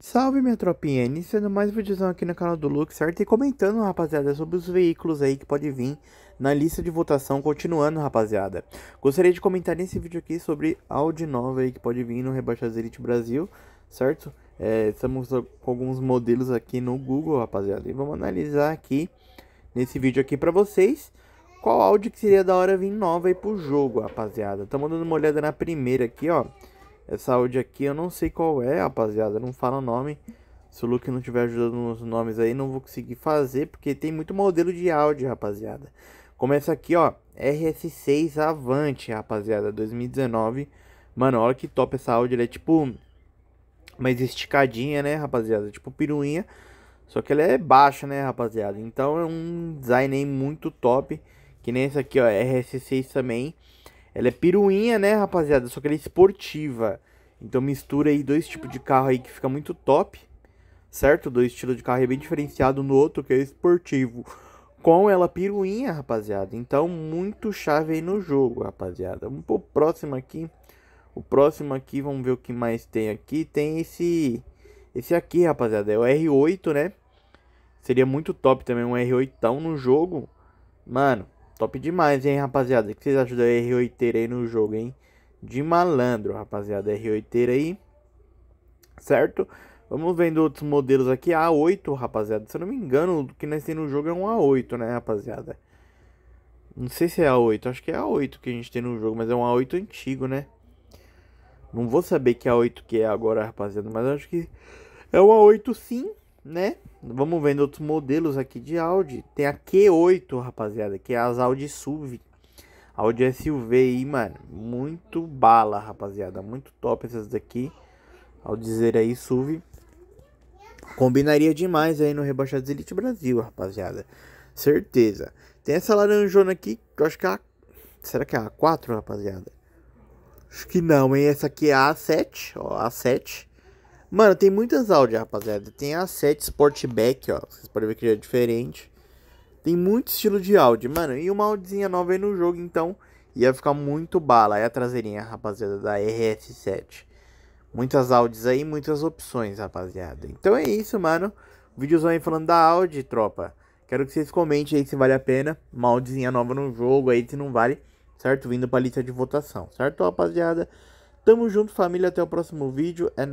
Salve minha tropinha, iniciando mais um vídeozão aqui no canal do Luke, certo? E comentando, rapaziada, sobre os veículos aí que pode vir na lista de votação, continuando, rapaziada. Gostaria de comentar nesse vídeo aqui sobre Audi nova aí que pode vir no Rebaixas Elite Brasil, certo? É, estamos com alguns modelos aqui no Google, rapaziada, e vamos analisar aqui, nesse vídeo aqui pra vocês, qual Audi que seria da hora vir nova aí pro jogo, rapaziada. Estamos dando uma olhada na primeira aqui, ó. Essa Audi aqui eu não sei qual é, rapaziada. Não fala o nome. Se o Luke não tiver ajudando nos nomes aí, não vou conseguir fazer. Porque tem muito modelo de Audi, rapaziada. Começa aqui, ó. RS6 Avante, rapaziada. 2019. Mano, olha que top essa Audi. Ela é tipo... mais esticadinha, né, rapaziada? Tipo piruinha. Só que ela é baixa, né, rapaziada? Então é um design aí muito top. Que nem esse aqui, ó. RS6 também. Ela é piruinha, né, rapaziada? Só que ela é esportiva. Então mistura aí dois tipos de carro aí que fica muito top, certo? Dois estilos de carro aí bem diferenciado no outro, que é esportivo. Com ela piruinha, rapaziada. Então, muito chave aí no jogo, rapaziada. Vamos pro próximo aqui. O próximo aqui, vamos ver o que mais tem aqui. Tem esse... Esse aqui, rapaziada, é o R8, né? Seria muito top também um R8 no jogo. Mano, Top demais, hein, rapaziada. O que vocês acham da R8 aí no jogo, hein? De malandro, rapaziada. R8 aí. Certo? Vamos vendo outros modelos aqui. A8, rapaziada. Se eu não me engano, o que nós temos no jogo é um A8, né, rapaziada? Não sei se é A8. Acho que é A8 que a gente tem no jogo, mas é um A8 antigo, né? Não vou saber que A8 que é agora, rapaziada. Mas acho que é um A8 sim né? Vamos vendo outros modelos aqui de Audi. Tem a Q8, rapaziada, que é as Audi SUV. Audi SUV aí, mano. Muito bala, rapaziada. Muito top essas daqui. Ao dizer aí, SUV. Combinaria demais aí no Rebaixados Elite Brasil, rapaziada. Certeza. Tem essa laranjona aqui, que eu acho que é a... Será que é a A4, rapaziada? Acho que não, hein? Essa aqui é a A7, ó, A7. Mano, tem muitas Audi, rapaziada. Tem a 7 Sportback, ó. Vocês podem ver que já é diferente. Tem muito estilo de Audi, mano. E uma Audizinha nova aí no jogo, então ia ficar muito bala. É a traseirinha, rapaziada, da RS7. Muitas Audis aí, muitas opções, rapaziada. Então é isso, mano. Vídeozão aí falando da Audi, tropa. Quero que vocês comentem aí se vale a pena. Uma Audizinha nova no jogo aí, se não vale. Certo? Vindo pra lista de votação. Certo, rapaziada? Tamo junto, família. Até o próximo vídeo. É